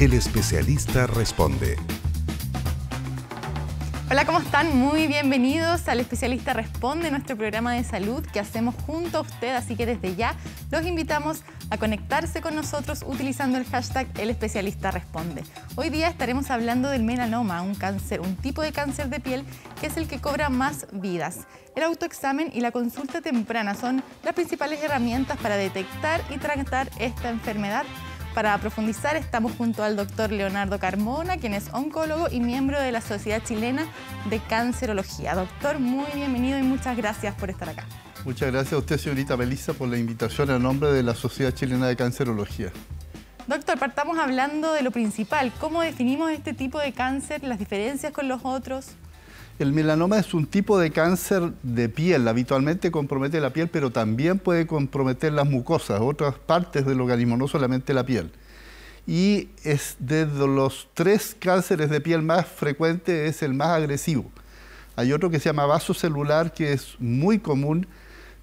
El especialista responde. Hola, ¿cómo están? Muy bienvenidos al Especialista Responde, nuestro programa de salud que hacemos junto a usted, así que desde ya los invitamos a conectarse con nosotros utilizando el hashtag El Especialista Responde. Hoy día estaremos hablando del melanoma, un cáncer, un tipo de cáncer de piel que es el que cobra más vidas. El autoexamen y la consulta temprana son las principales herramientas para detectar y tratar esta enfermedad para profundizar estamos junto al doctor Leonardo Carmona, quien es oncólogo y miembro de la Sociedad Chilena de Cancerología. Doctor, muy bienvenido y muchas gracias por estar acá. Muchas gracias a usted, señorita Melissa, por la invitación a nombre de la Sociedad Chilena de Cancerología. Doctor, partamos hablando de lo principal. ¿Cómo definimos este tipo de cáncer, las diferencias con los otros? El melanoma es un tipo de cáncer de piel, habitualmente compromete la piel, pero también puede comprometer las mucosas, otras partes del organismo, no solamente la piel. Y es de los tres cánceres de piel más frecuentes, es el más agresivo. Hay otro que se llama vasocelular, que es muy común,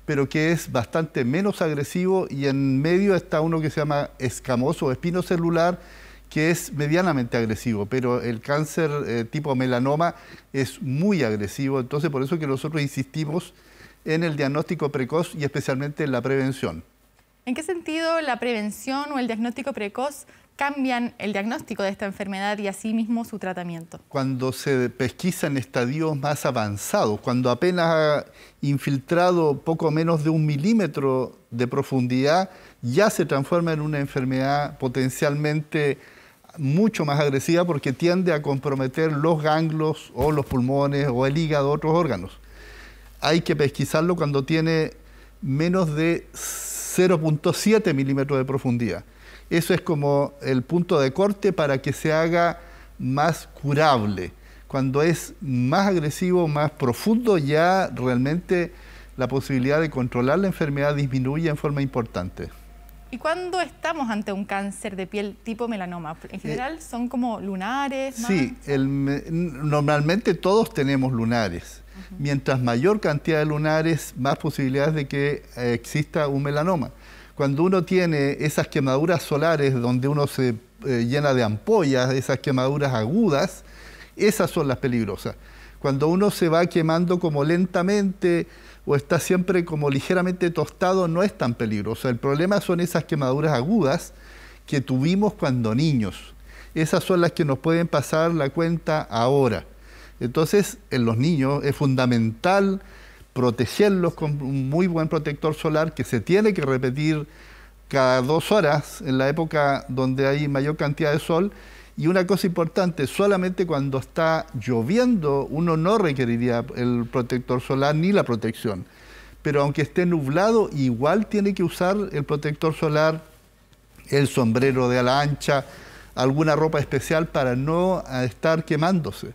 pero que es bastante menos agresivo, y en medio está uno que se llama escamoso, o espinocelular, que es medianamente agresivo, pero el cáncer eh, tipo melanoma es muy agresivo, entonces por eso que nosotros insistimos en el diagnóstico precoz y especialmente en la prevención. ¿En qué sentido la prevención o el diagnóstico precoz cambian el diagnóstico de esta enfermedad y asimismo su tratamiento? Cuando se pesquisa en estadios más avanzados, cuando apenas ha infiltrado poco menos de un milímetro de profundidad, ya se transforma en una enfermedad potencialmente mucho más agresiva porque tiende a comprometer los ganglios o los pulmones o el hígado, otros órganos. Hay que pesquisarlo cuando tiene menos de 0.7 milímetros de profundidad. Eso es como el punto de corte para que se haga más curable. Cuando es más agresivo, más profundo, ya realmente la posibilidad de controlar la enfermedad disminuye en forma importante. ¿Y cuándo estamos ante un cáncer de piel tipo melanoma? En general eh, son como lunares. Sí, normalmente todos tenemos lunares. Mientras mayor cantidad de lunares, más posibilidades de que eh, exista un melanoma. Cuando uno tiene esas quemaduras solares donde uno se eh, llena de ampollas, esas quemaduras agudas, esas son las peligrosas. Cuando uno se va quemando como lentamente, o está siempre como ligeramente tostado, no es tan peligroso. El problema son esas quemaduras agudas que tuvimos cuando niños. Esas son las que nos pueden pasar la cuenta ahora. Entonces, en los niños es fundamental protegerlos con un muy buen protector solar que se tiene que repetir cada dos horas en la época donde hay mayor cantidad de sol y una cosa importante, solamente cuando está lloviendo uno no requeriría el protector solar ni la protección. Pero aunque esté nublado, igual tiene que usar el protector solar, el sombrero de ala ancha, alguna ropa especial para no ah, estar quemándose,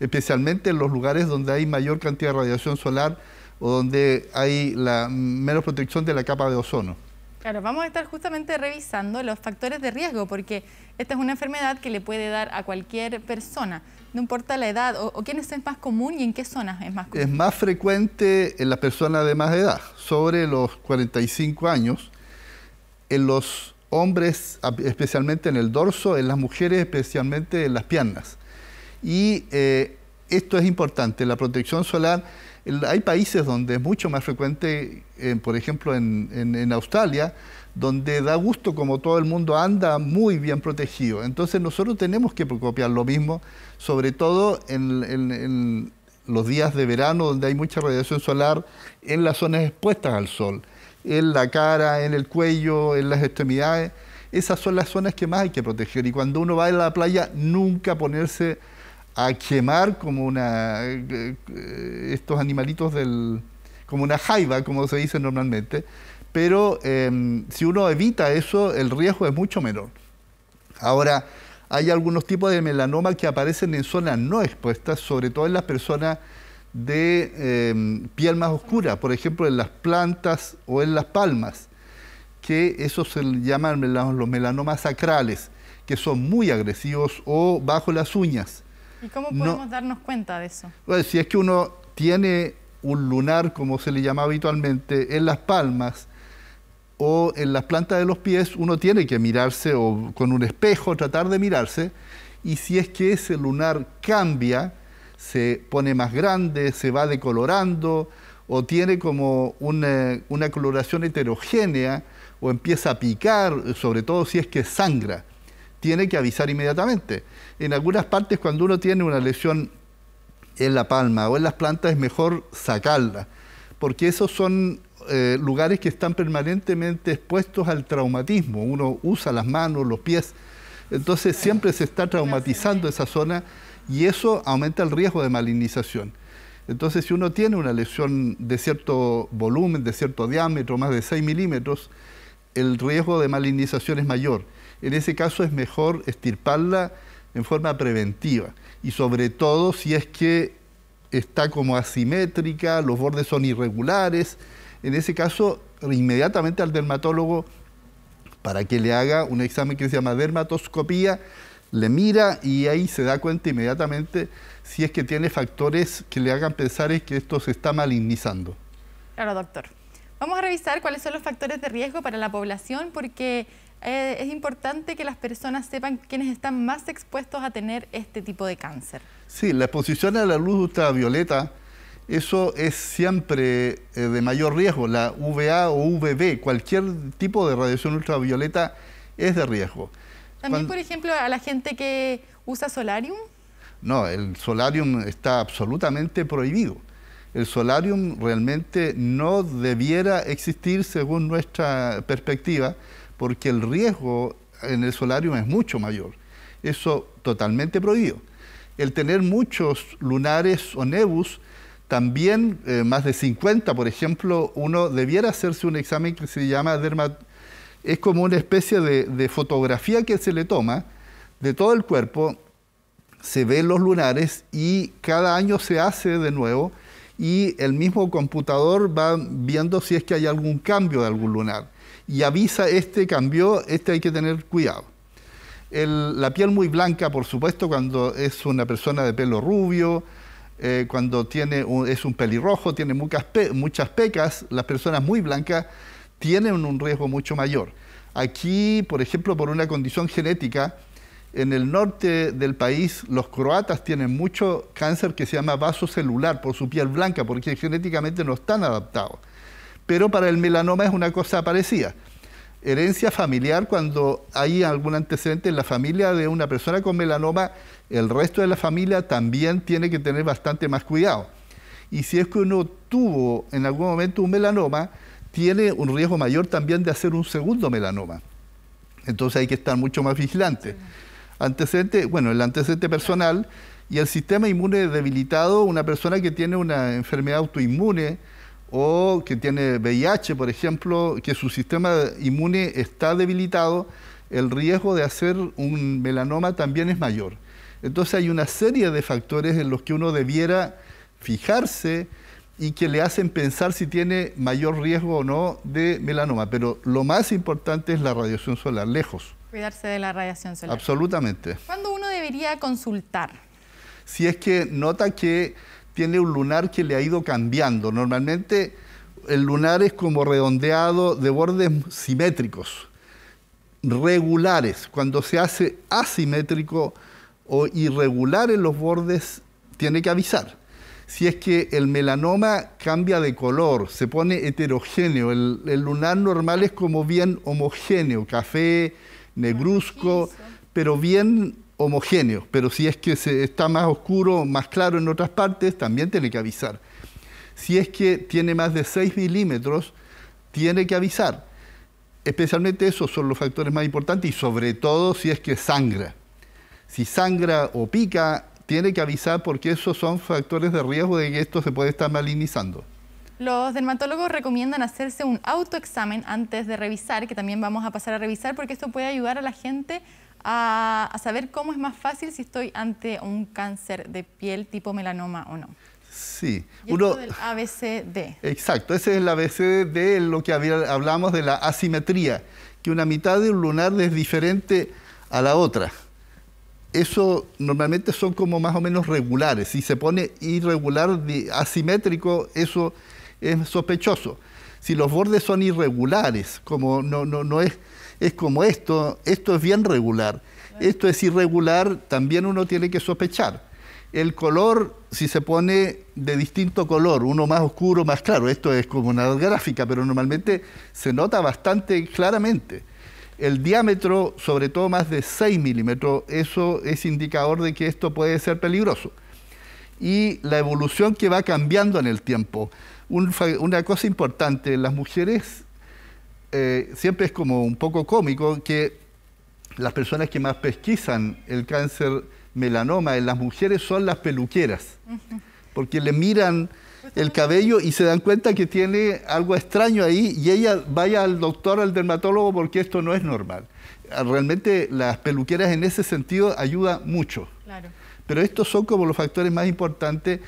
especialmente en los lugares donde hay mayor cantidad de radiación solar o donde hay la menos protección de la capa de ozono. Claro, vamos a estar justamente revisando los factores de riesgo porque esta es una enfermedad que le puede dar a cualquier persona, no importa la edad o, quién es más común y en qué zonas es más común. Es más frecuente en las personas de más edad, sobre los 45 años, en los hombres especialmente en el dorso, en las mujeres especialmente en las piernas. Y eh, esto es importante, la protección solar hay países donde es mucho más frecuente, eh, por ejemplo en, Australia, donde da gusto como todo el mundo anda muy bien protegido. Entonces nosotros tenemos que copiar lo mismo, sobre todo en, en, los días de verano donde hay mucha radiación solar, en las zonas expuestas al sol, en la cara, en el cuello, en las extremidades. Esas son las zonas que más hay que proteger. Y cuando uno va a la playa, nunca ponerse a quemar como una eh, estos animalitos del como una jaiba como se dice normalmente pero em, si uno evita eso el riesgo es mucho menor ahora hay algunos tipos de melanoma que aparecen en zonas no expuestas sobre todo en las personas de em, piel más oscura por ejemplo en las plantas o en las palmas que eso se llaman los melanomas sacrales que son muy agresivos o bajo las uñas ¿Y cómo podemos darnos cuenta de eso? Pues, si es que uno tiene un lunar, como se le llama habitualmente, en las palmas o en las plantas de los pies, uno tiene que mirarse o con un espejo tratar de mirarse y si es que ese lunar cambia, se pone más grande, se va decolorando o tiene como eh, una coloración heterogénea o empieza a picar, sobre todo si es que sangra tiene que avisar inmediatamente. En algunas partes, cuando uno tiene una lesión en la palma o en las plantas, es mejor sacarla, porque esos son eh, lugares que están permanentemente expuestos al traumatismo. Uno usa las manos, los pies, entonces siempre se está traumatizando esa zona y eso aumenta el riesgo de malignización Entonces, si uno tiene una lesión de cierto volumen, de cierto diámetro, más de 6 milímetros, el riesgo de malignización es mayor en ese caso es mejor estirparla en forma preventiva. Y sobre todo si es que está como asimétrica, los bordes son irregulares, en ese caso inmediatamente al dermatólogo para que le haga un examen que se llama dermatoscopía, le mira y ahí se da cuenta inmediatamente si es que tiene factores que le hagan pensar que esto se está malignizando. Claro, doctor. Vamos a revisar cuáles son los factores de riesgo para la población porque eh, es importante que las personas sepan quiénes están más expuestos a tener este tipo de cáncer. Sí, la exposición a la luz ultravioleta, eso es siempre eh, de mayor riesgo. La UVA o UVB, cualquier tipo de radiación ultravioleta es de riesgo. También, por ejemplo, a la gente que usa solarium. No, el solarium está absolutamente prohibido. El solarium realmente no debiera existir según nuestra perspectiva, porque el riesgo en el solarium es mucho mayor. Eso totalmente prohibido. El tener muchos lunares o nebus, también eh, más de 50, por ejemplo, uno debiera hacerse un examen que se llama dermat... Es como una especie de fotografía que se le toma de todo el cuerpo, se ven los lunares y cada año se hace de nuevo y el mismo computador va viendo si es que hay algún cambio de algún lunar y avisa, este cambió, este hay que tener cuidado. la piel muy blanca, por supuesto, cuando es una persona de pelo rubio, eh, cuando tiene es un pelirrojo, tiene muchas, muchas pecas, las personas muy blancas tienen un riesgo mucho mayor. Aquí, por ejemplo, por una condición genética, en el norte del país los croatas tienen mucho cáncer que se llama vaso celular por su piel blanca, porque genéticamente no están adaptados pero para el melanoma es una cosa parecida. Herencia familiar, cuando hay algún antecedente en la familia de una persona con melanoma, el resto de la familia también tiene que tener bastante más cuidado. Y si es que uno tuvo en algún momento un melanoma, tiene un riesgo mayor también de hacer un segundo melanoma. Entonces hay que estar mucho más vigilante. Antecedente, bueno, el antecedente personal y el sistema inmune debilitado, una persona que tiene una enfermedad autoinmune, o que tiene VIH, por ejemplo, que su sistema inmune está debilitado, el riesgo de hacer un melanoma también es mayor. Entonces hay una serie de factores en los que uno debiera fijarse y que le hacen pensar si tiene mayor riesgo o no de melanoma. Pero lo más importante es la radiación solar, lejos. Cuidarse de la radiación solar. Absolutamente. ¿Cuándo uno debería consultar? Si es que nota que tiene un lunar que le ha ido cambiando. Normalmente el lunar es como redondeado de bordes simétricos, regulares. Cuando se hace asimétrico o irregular en los bordes, tiene que avisar. Si es que el melanoma cambia de color, se pone heterogéneo, el, lunar normal es como bien homogéneo, café, negruzco, ¿eh? pero bien ...homogéneo, pero si es que se está más oscuro, más claro en otras partes, también tiene que avisar. Si es que tiene más de 6 milímetros, tiene que avisar. Especialmente esos son los factores más importantes y sobre todo si es que sangra. Si sangra o pica, tiene que avisar porque esos son factores de riesgo de que esto se puede estar malignizando. Los dermatólogos recomiendan hacerse un autoexamen antes de revisar, que también vamos a pasar a revisar porque esto puede ayudar a la gente a, saber cómo es más fácil si estoy ante un cáncer de piel tipo melanoma o no. Sí. ¿Y uno, del ABCD. Exacto, ese es el ABCD de lo que hablamos de la asimetría, que una mitad de un lunar es diferente a la otra. Eso normalmente son como más o menos regulares. Si se pone irregular, asimétrico, eso es sospechoso. Si los bordes son irregulares, como no, no, no es es como esto, esto es bien regular, esto es irregular, también uno tiene que sospechar. El color, si se pone de distinto color, uno más oscuro, más claro, esto es como una gráfica, pero normalmente se nota bastante claramente. El diámetro, sobre todo más de 6 milímetros, eso es indicador de que esto puede ser peligroso. Y la evolución que va cambiando en el tiempo. una cosa importante, las mujeres eh, siempre es como un poco cómico que las personas que más pesquisan el cáncer melanoma en las mujeres son las peluqueras, porque le miran pues el cabello y se dan cuenta que tiene algo extraño ahí y ella vaya al doctor, al dermatólogo, porque esto no es normal. Ah, realmente las peluqueras en ese sentido ayudan mucho. Pero estos son como los factores más importantes.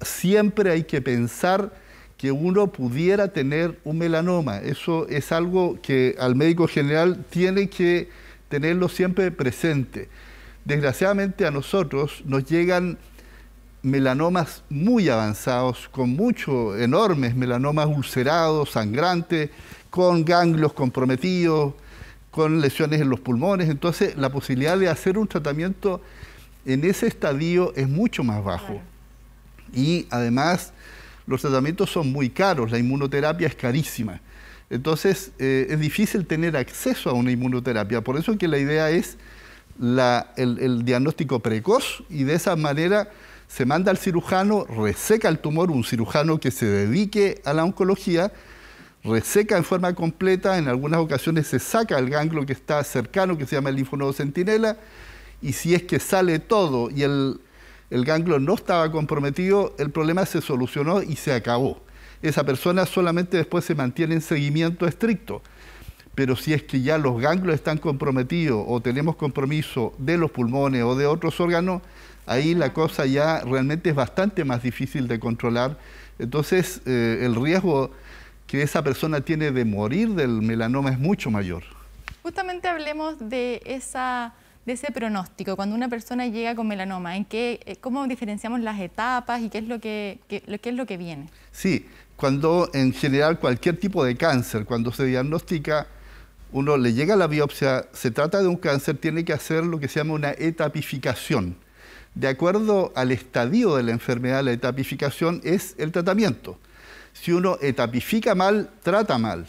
Siempre hay que pensar que uno pudiera tener un melanoma. Eso es algo que al médico general tiene que tenerlo siempre presente. Desgraciadamente a nosotros nos llegan melanomas muy avanzados, con muchos enormes melanomas ulcerados, sangrantes, con ganglios comprometidos, con lesiones en los pulmones. Entonces, la posibilidad de hacer un tratamiento en ese estadio es mucho más bajo. Y además, los tratamientos son muy caros, la inmunoterapia es carísima. Entonces eh, es difícil tener acceso a una inmunoterapia, por eso que la idea es el, diagnóstico precoz y de esa manera se manda al cirujano, reseca el tumor, un cirujano que se dedique a la oncología, reseca en forma completa, en algunas ocasiones se saca el ganglio que está cercano, que se llama el linfonodo centinela, y si es que sale todo y el el ganglio no estaba comprometido, el problema se solucionó y se acabó. Esa persona solamente después se mantiene en seguimiento estricto. Pero si es que ya los ganglios están comprometidos o tenemos compromiso de los pulmones o de otros órganos, ahí la cosa ya realmente es bastante más difícil de controlar. Entonces eh, el riesgo que esa persona tiene de morir del melanoma es mucho mayor. Justamente hablemos de esa de ese pronóstico, cuando una persona llega con melanoma, ¿en qué, eh, ¿cómo diferenciamos las etapas y qué es, lo que, qué es lo que viene? Sí, cuando en general cualquier tipo de cáncer, cuando se diagnostica, uno le llega a la biopsia, se trata de un cáncer, tiene que hacer lo que se llama una etapificación. De acuerdo al estadio de la enfermedad, la etapificación es el tratamiento. Si uno etapifica mal, trata mal.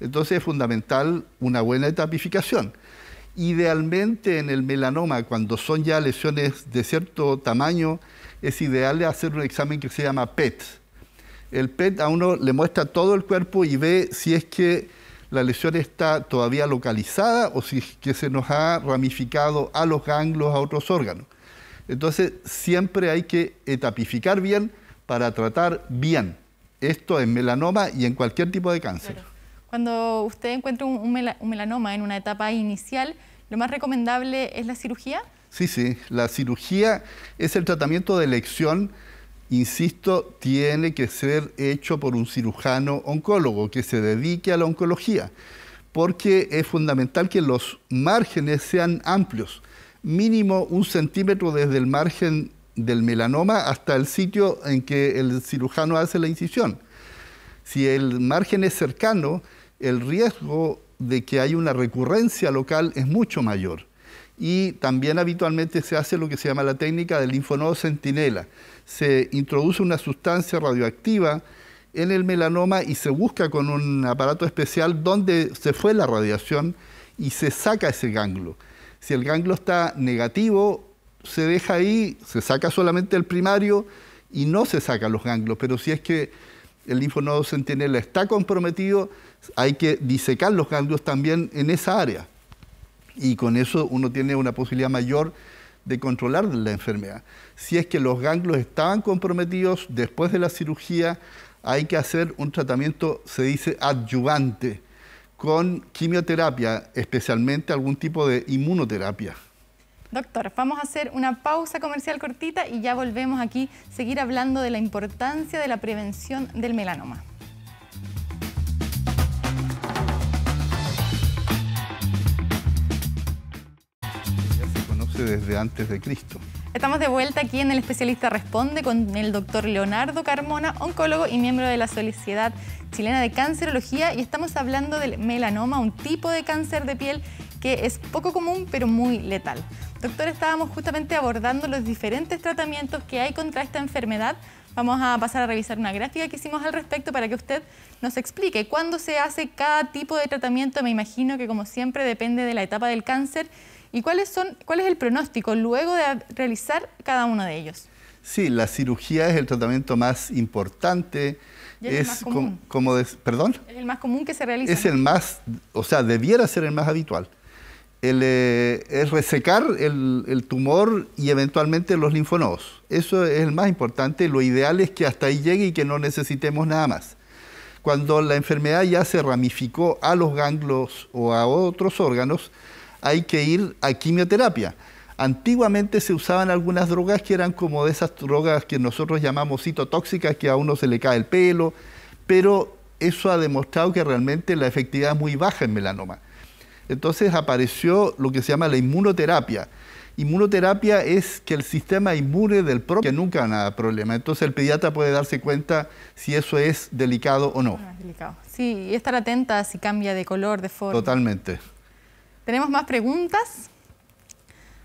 Entonces es fundamental una buena etapificación. Idealmente en el melanoma, cuando son ya lesiones de cierto tamaño, es ideal hacer un examen que se llama PET. El PET a uno le muestra todo el cuerpo y ve si es que la lesión está todavía localizada o si es que se nos ha ramificado a los ganglios, a otros órganos. Entonces siempre hay que etapificar bien para tratar bien. Esto en melanoma y en cualquier tipo de cáncer. Cuando usted encuentra un, melanoma en una etapa inicial, ¿lo más recomendable es la cirugía? Sí, sí. La cirugía es el tratamiento de elección. Insisto, tiene que ser hecho por un cirujano oncólogo que se dedique a la oncología, porque es fundamental que los márgenes sean amplios, mínimo un centímetro desde el margen del melanoma hasta el sitio en que el cirujano hace la incisión. Si el margen es cercano, el riesgo de que haya una recurrencia local es mucho mayor. Y también habitualmente se hace lo que se llama la técnica del linfonodo centinela. Se introduce una sustancia radioactiva en el melanoma y se busca con un aparato especial dónde se fue la radiación y se saca ese ganglio. Si el ganglio está negativo, se deja ahí, se saca solamente el primario y no se sacan los ganglios. Pero si es que el linfonodo centinela está comprometido, hay que disecar los ganglios también en esa área. Y con eso uno tiene una posibilidad mayor de controlar la enfermedad. Si es que los ganglios estaban comprometidos después de la cirugía, hay que hacer un tratamiento, se dice adyuvante, con quimioterapia, especialmente algún tipo de inmunoterapia. Doctor, vamos a hacer una pausa comercial cortita y ya volvemos aquí a seguir hablando de la importancia de la prevención del melanoma. Ya se conoce desde antes de Cristo. Estamos de vuelta aquí en El Especialista Responde con el doctor Leonardo Carmona, oncólogo y miembro de la Sociedad Chilena de Cancerología y estamos hablando del melanoma, un tipo de cáncer de piel que es poco común pero muy letal. Doctor, estábamos justamente abordando los diferentes tratamientos que hay contra esta enfermedad. Vamos a pasar a revisar una gráfica que hicimos al respecto para que usted nos explique cuándo se hace cada tipo de tratamiento. Me imagino que como siempre depende de la etapa del cáncer y cuáles son, cuál es el pronóstico luego de realizar cada uno de ellos. Sí, la cirugía es el tratamiento más importante. es, el más común. como ¿Perdón? Es el más común que se realiza. Es el más, o sea, debiera ser el más habitual. Eh, es resecar el, tumor y eventualmente los linfonodos. Eso es lo más importante. Lo ideal es que hasta ahí llegue y que no necesitemos nada más. Cuando la enfermedad ya se ramificó a los ganglios o a otros órganos, hay que ir a quimioterapia. Antiguamente se usaban algunas drogas que eran como de esas drogas que nosotros llamamos citotóxicas, que a uno se le cae el pelo, pero eso ha demostrado que realmente la efectividad es muy baja en melanoma. Entonces apareció lo que se llama la inmunoterapia. Inmunoterapia es que el sistema inmune del propio que nunca nada problema. Entonces el pediatra puede darse cuenta si eso es delicado o no. Ah, delicado. Sí, y estar atenta si cambia de color, de forma. Totalmente. Tenemos más preguntas.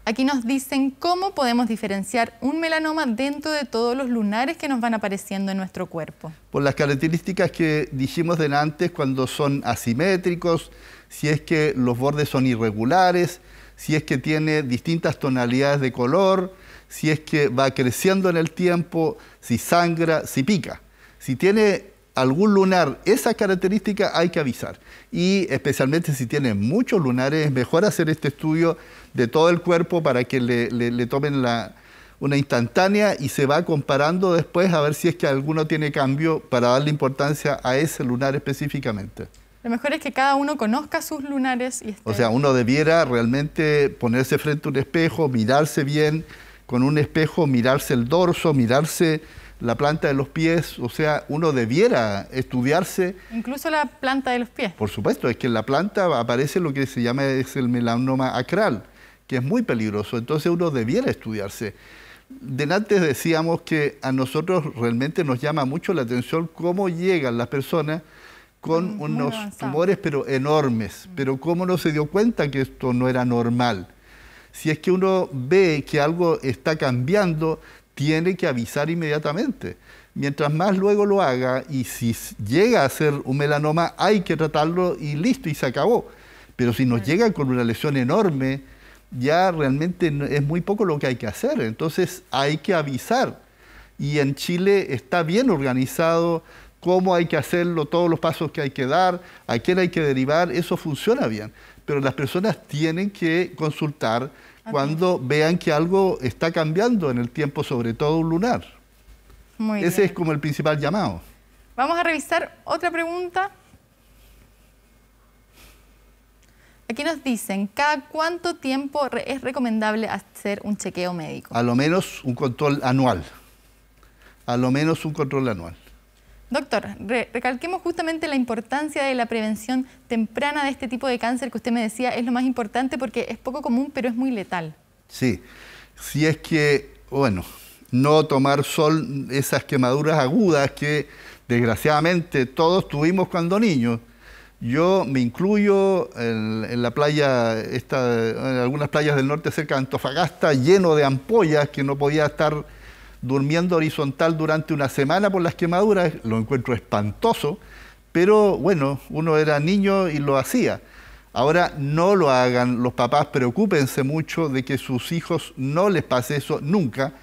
Aquí nos dicen cómo podemos diferenciar un melanoma dentro de todos los lunares que nos van apareciendo en nuestro cuerpo. Por las características que dijimos delante, cuando son asimétricos, si es que los bordes son irregulares, si es que tiene distintas tonalidades de color, si es que va creciendo en el tiempo, si sangra, si pica. Si tiene algún lunar, esa característica hay que avisar. Y especialmente si tiene muchos lunares, es mejor hacer este estudio de todo el cuerpo para que le, tomen una instantánea y se va comparando después a ver si es que alguno tiene cambio para darle importancia a ese lunar específicamente. Lo mejor es que cada uno conozca sus lunares y O sea, uno debiera realmente ponerse frente a un espejo, mirarse bien con un espejo, mirarse el dorso, mirarse la planta de los pies, o sea, uno debiera estudiarse. Incluso la planta de los pies. Por supuesto, es que en la planta aparece lo que se llama el melanoma acral, que es muy peligroso, entonces uno debiera estudiarse. Delante decíamos que a nosotros realmente nos llama mucho la atención cómo llegan las personas con unos tumores pero enormes. Mm. Pero ¿cómo no se dio cuenta que esto no era normal? Si es que uno ve que algo está cambiando, tiene que avisar inmediatamente. Mientras más luego lo haga y si llega a ser un melanoma, hay que tratarlo y listo, y se acabó. Pero si nos llega con una lesión enorme, ya realmente es muy poco lo que hay que hacer. Entonces hay que avisar. Y en Chile está bien organizado cómo hay que hacerlo, todos los pasos que hay que dar, a quién hay que derivar, eso funciona bien. Pero las personas tienen que consultar cuando vean que algo está cambiando en el tiempo, sobre todo lunar. Ese es como el principal llamado. Vamos a revisar otra pregunta. Aquí nos dicen, ¿cada cuánto tiempo es recomendable hacer un chequeo médico? A lo menos un control anual. A lo menos un control anual. Doctor, recalquemos justamente la importancia de la prevención temprana de este tipo de cáncer que usted me decía es lo más importante porque es poco común pero es muy letal. Sí, si es que, bueno, no tomar sol esas quemaduras agudas que desgraciadamente todos tuvimos cuando niños. Yo me incluyo en, la playa, esta, en algunas playas del norte cerca de Antofagasta, lleno de ampollas que no podía estar durmiendo horizontal durante una semana por las quemaduras, lo encuentro espantoso, pero bueno, uno era niño y lo hacía. Ahora no lo hagan los papás, preocúpense mucho de que sus hijos no les pase eso nunca.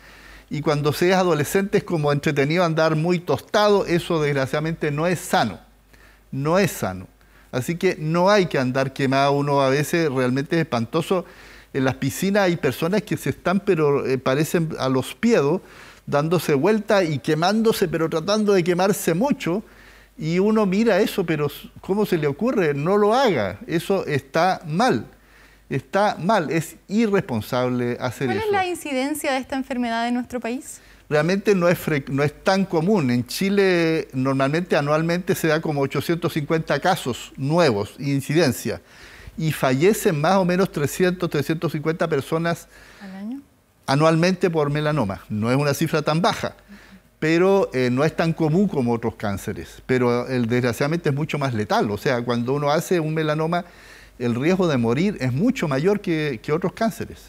Y cuando seas adolescente es como entretenido andar muy tostado, eso desgraciadamente no es sano, no es sano. Así que no hay que andar quemado uno a veces, realmente es espantoso en las piscinas hay personas que se están, pero eh, parecen a los piedos, dándose vuelta y quemándose, pero tratando de quemarse mucho. Y uno mira eso, pero ¿cómo se le ocurre? No lo haga. Eso está mal. Está mal. Es irresponsable hacer eso. ¿Cuál es la incidencia de esta enfermedad en nuestro país? Realmente no es, no es tan común. En Chile normalmente anualmente se da como 850 casos nuevos, incidencia y fallecen más o menos 300, 350 personas anualmente por melanoma. No es una cifra tan baja, pero eh, no es tan común como otros cánceres. Pero eh, el, desgraciadamente es mucho más letal. O sea, cuando uno hace un melanoma, el riesgo de morir es mucho mayor que, que otros cánceres.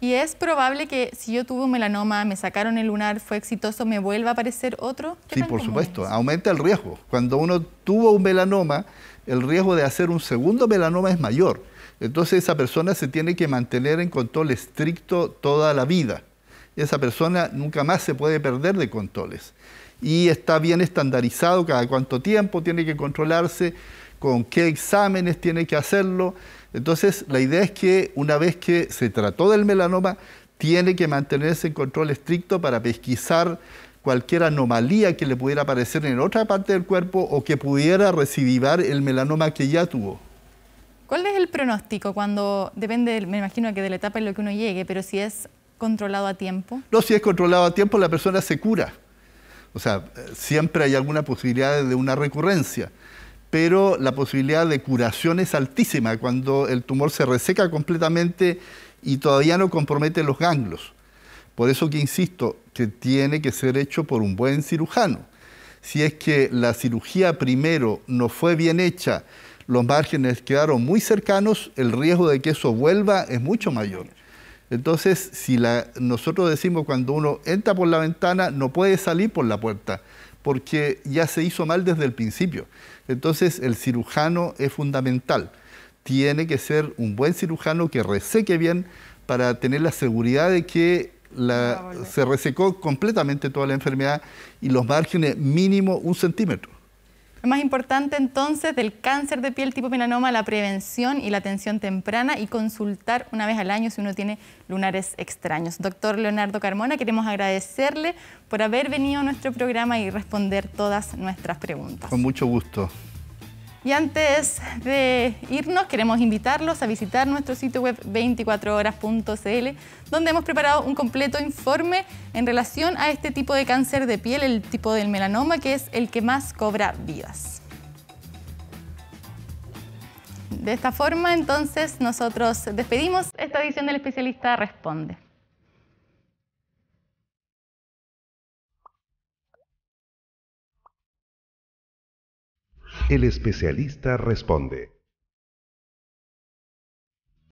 ¿Y es probable que si yo tuve un melanoma, me sacaron el lunar, fue exitoso, me vuelva a aparecer otro? Sí, por supuesto, aumenta el riesgo. Cuando uno tuvo un melanoma, el riesgo de hacer un segundo melanoma es mayor. Entonces esa persona se tiene que mantener en control estricto toda la vida. Esa persona nunca más se puede perder de controles. Y está bien estandarizado cada cuánto tiempo tiene que controlarse, con qué exámenes tiene que hacerlo. Entonces la idea es que una vez que se trató del melanoma, tiene que mantenerse en control estricto para pesquisar cualquier anomalía que le pudiera aparecer en otra parte del cuerpo o que pudiera recidivar el melanoma que ya tuvo. ¿Cuál es el pronóstico cuando, depende, me imagino que de la etapa en la que uno llegue, pero si es controlado a tiempo? No, si es controlado a tiempo la persona se cura. O sea, siempre hay alguna posibilidad de una recurrencia, pero la posibilidad de curación es altísima cuando el tumor se reseca completamente y todavía no compromete los ganglios. Por eso que insisto, tiene que ser hecho por un buen cirujano. Si es que la cirugía primero no fue bien hecha, los márgenes quedaron muy cercanos, el riesgo de que eso vuelva es mucho mayor. Entonces, si la, nosotros decimos cuando uno entra por la ventana, no puede salir por la puerta, porque ya se hizo mal desde el principio. Entonces, el cirujano es fundamental. Tiene que ser un buen cirujano que reseque bien para tener la seguridad de que la, se resecó completamente toda la enfermedad y los márgenes mínimo un centímetro. Lo más importante entonces del cáncer de piel tipo melanoma la prevención y la atención temprana y consultar una vez al año si uno tiene lunares extraños. Doctor Leonardo Carmona, queremos agradecerle por haber venido a nuestro programa y responder todas nuestras preguntas. Con mucho gusto. Y antes de irnos, queremos invitarlos a visitar nuestro sitio web 24horas.cl, donde hemos preparado un completo informe en relación a este tipo de cáncer de piel, el tipo del melanoma, que es el que más cobra vidas. De esta forma, entonces, nosotros despedimos esta edición del especialista Responde. El especialista responde.